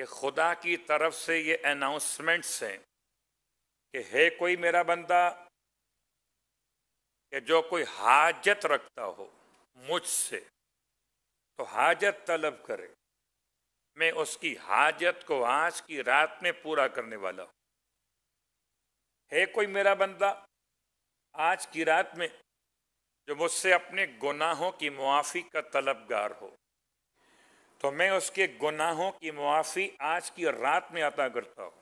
ये खुदा की तरफ से ये अनाउंसमेंट्स हैं कि है कोई मेरा बंदा कि जो कोई हाजत रखता हो मुझसे तो हाजत तलब करे मैं उसकी हाजत को आज की रात में पूरा करने वाला हूं है कोई मेरा बंदा आज की रात में जो मुझसे अपने गुनाहों की मुआफ़ी का तलबगार हो तो मैं उसके गुनाहों की मुआफ़ी आज की रात में अता करता हूँ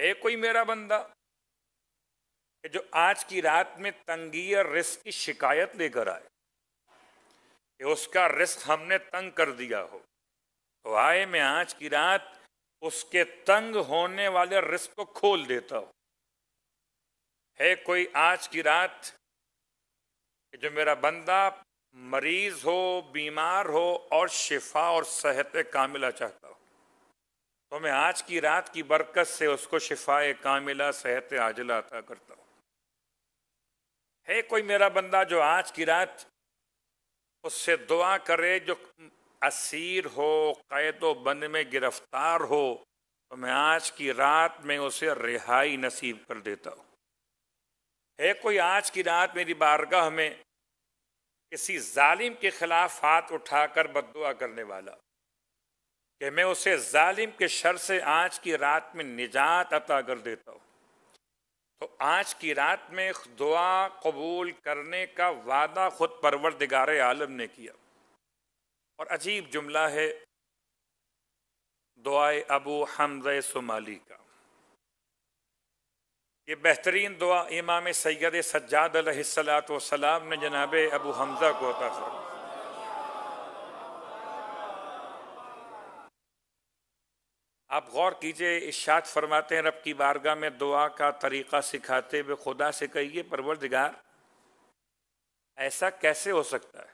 है कोई मेरा बंदा जो आज की रात में तंगी और रिस्क की शिकायत लेकर आए कि उसका रिस्क हमने तंग कर दिया हो तो आए मैं आज की रात उसके तंग होने वाले रिस्क को खोल देता हूँ है कोई आज की रात कि जो मेरा बंदा मरीज हो बीमार हो और शिफा और सेहत कामिला चाहता हो तो मैं आज की रात की बरकत से उसको शिफा कामिला सेहत आजला अता करता हूँ है कोई मेरा बंदा जो आज की रात उससे दुआ करे जो असीर हो कैद बंद में गिरफ्तार हो तो मैं आज की रात में उसे रिहाई नसीब कर देता हूँ है कोई आज की रात मेरी बारगाह में किसी जालिम के खिलाफ हाथ उठाकर बदुआ करने वाला कि मैं उसे जालिम के शर से आज की रात में निजात अता कर देता हूँ तो आज की रात में दुआ कबूल करने का वादा खुद परवर दिगार आलम ने किया और अजीब जुमला है दुआ अबू हमज सुमाली का ये बेहतरीन दुआ इमाम सैद सज्जाद सलाम ने जनाब अबू हमज़ा को अता फर आप गौर कीजिए इशात फरमाते हैं रब की बारगाह में दुआ का तरीक़ा सिखाते हुए खुदा से कहिए परवरदिगार ऐसा कैसे हो सकता है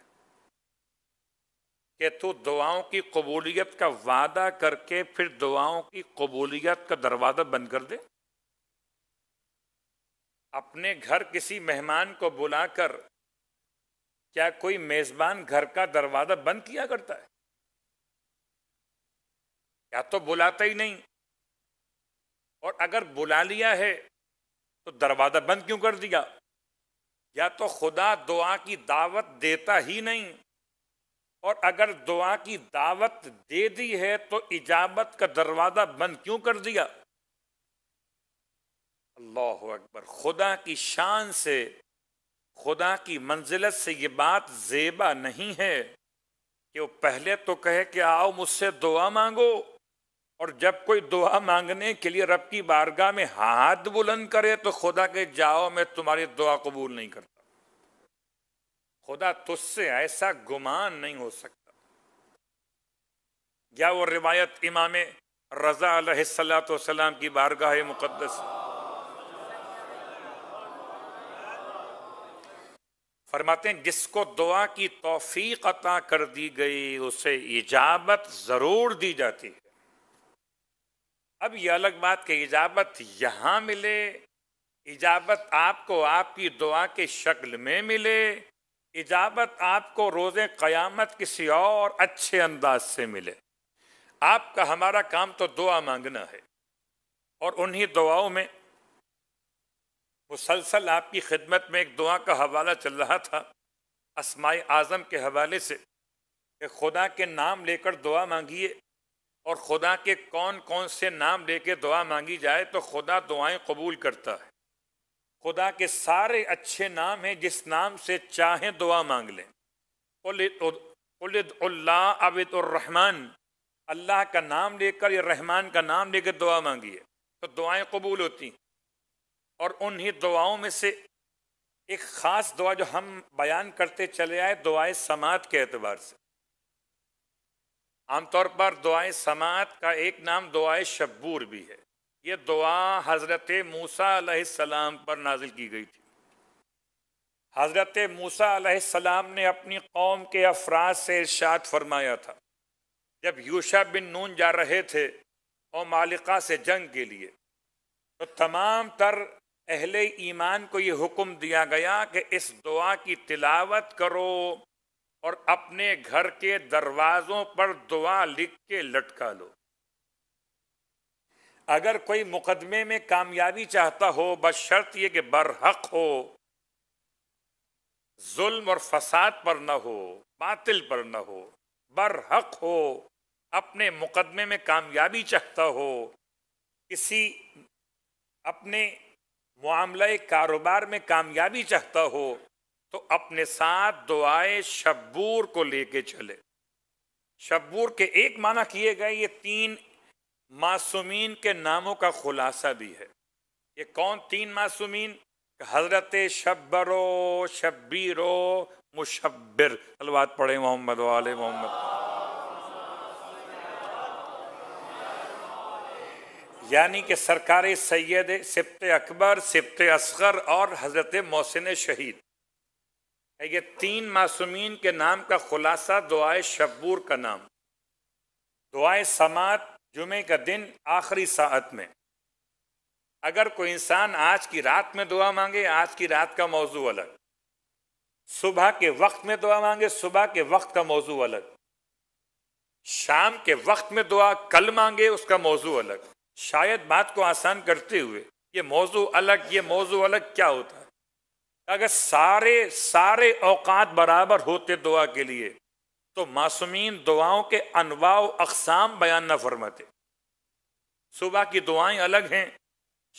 कि तू दुआओं की कबूलियत का वादा करके फिर दुआओं की कबूलियत का दरवाज़ा बंद कर दे अपने घर किसी मेहमान को बुलाकर क्या कोई मेजबान घर का दरवाजा बंद किया करता है या तो बुलाता ही नहीं और अगर बुला लिया है तो दरवाजा बंद क्यों कर दिया या तो खुदा दुआ की दावत देता ही नहीं और अगर दुआ की दावत दे दी है तो इजाबत का दरवाजा बंद क्यों कर दिया अल्लाह अकबर खुदा की शान से खुदा की मंजिलत से ये बात जेबा नहीं है कि वो पहले तो कहे कि आओ मुझसे दुआ मांगो और जब कोई दुआ मांगने के लिए रब की बारगाह में हाथ बुलंद करे तो खुदा के जाओ मैं तुम्हारी दुआ कबूल नहीं करता खुदा तुझसे ऐसा गुमान नहीं हो सकता या वो रिवायत इमाम रजा सलाम की बारगाह मुकदस है फरमाते हैं जिसको दुआ की तोफ़ीक अता कर दी गई उसे इजाबत ज़रूर दी जाती है अब यह अलग बात कि इजाबत यहाँ मिले इजाबत आपको आपकी दुआ के शक्ल में मिले इजाबत आपको रोजे क़यामत किसी और अच्छे अंदाज से मिले आपका हमारा काम तो दुआ मांगना है और उन्हीं दुआओं में मुसलसल आपकी खिदमत में एक दुआ का हवाला चल रहा था असमाय आज़म के हवाले से कि खुदा के नाम लेकर दुआ मांगिए और खुदा के कौन कौन से नाम ले कर दुआ मांगी जाए तो खुदा दुआएँ कबूल करता है खुदा के सारे अच्छे नाम हैं जिस नाम से चाहें दुआ मांग लें उल्ला अबितरहमान अल्लाह का नाम लेकर या रहमान का नाम लेकर दुआ मांगिए तो दुआएँ कबूल होती हैं और उन्हीं दुआओं में से एक ख़ास दुआ जो हम बयान करते चले आए दुआए समात के एतबार से आमतौर पर दुआए समात का एक नाम दुआए शब्बूर भी है ये दुआ हज़रत मूसा सलाम पर नाजिल की गई थी हज़रत मूसा सलाम ने अपनी कौम के अफराज से इर्शाद फरमाया था जब यूशा बिन नून जा रहे थे और मालिका से जंग के लिए तो तमाम तर अहले ईमान को यह हुक्म दिया गया कि इस दुआ की तिलावत करो और अपने घर के दरवाज़ों पर दुआ लिख के लटका लो अगर कोई मुकदमे में कामयाबी चाहता हो बस शर्त यह कि बरहक हो जुल्म और फसाद पर न हो बातिल पर न हो बरहक हो अपने मुकदमे में कामयाबी चाहता हो किसी अपने मामले कारोबार में कामयाबी चाहता हो तो अपने साथ दुआए शब्बूर को लेके चले शब्बूर के एक माना किए गए ये तीन मासूमीन के नामों का खुलासा भी है ये कौन तीन मासूमीन हजरत शब्बरो शब्बीरो मुशब्बिर अलवाद पढ़े मोहम्मद वाले मोहम्मद यानी कि सरकार सैद सिप्त अकबर सिप्त असगर और हज़रत मोहसिन शहीद ये तीन मासूमीन के नाम का खुलासा दुआ शब्बूर का नाम दुआ समात जुमे का दिन आखिरी सात में अगर कोई इंसान आज की रात में दुआ मांगे आज की रात का मौजू अलग सुबह के वक्त में दुआ मांगे सुबह के वक्त का मौजू अलग शाम के वक्त में दुआ कल मांगे उसका मौजू अलग शायद बात को आसान करते हुए ये मौजू अलग ये मौजू अलग क्या होता है अगर सारे सारे औकात बराबर होते दुआ के लिए तो मासूमिन दुआओं के अनवा अकसाम बयान न फरमाते सुबह की दुआएं अलग हैं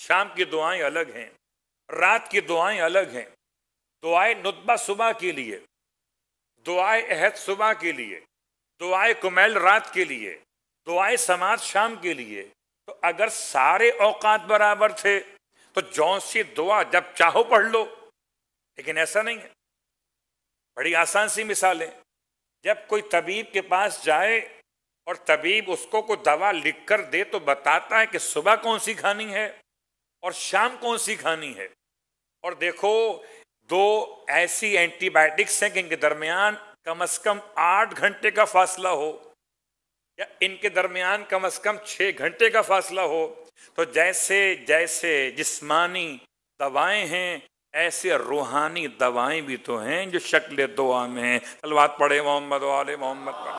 शाम की दुआएं अलग हैं रात की दुआएं अलग हैं दुआए नुतबा सुबह के लिए दुआए अहद सुबह के लिए दुआए कुमैल रात के लिए दुआए समाज शाम के लिए तो अगर सारे औकात बराबर थे तो जौन सी दुआ जब चाहो पढ़ लो लेकिन ऐसा नहीं है बड़ी आसान सी मिसाल है जब कोई तबीब के पास जाए और तबीब उसको कोई दवा लिख कर दे तो बताता है कि सुबह कौन सी खानी है और शाम कौन सी खानी है और देखो दो ऐसी एंटीबायोटिक्स हैं जिनके दरमियान कम से कम आठ घंटे का फासला हो या इनके दरमियान कम अज कम छः घंटे का फासला हो तो जैसे जैसे जिस्मानी दवाएं हैं ऐसे रूहानी दवाएं भी तो हैं जो शक्ल दुआ में हैं तलवात पढ़े मोहम्मद वाले मोहम्मद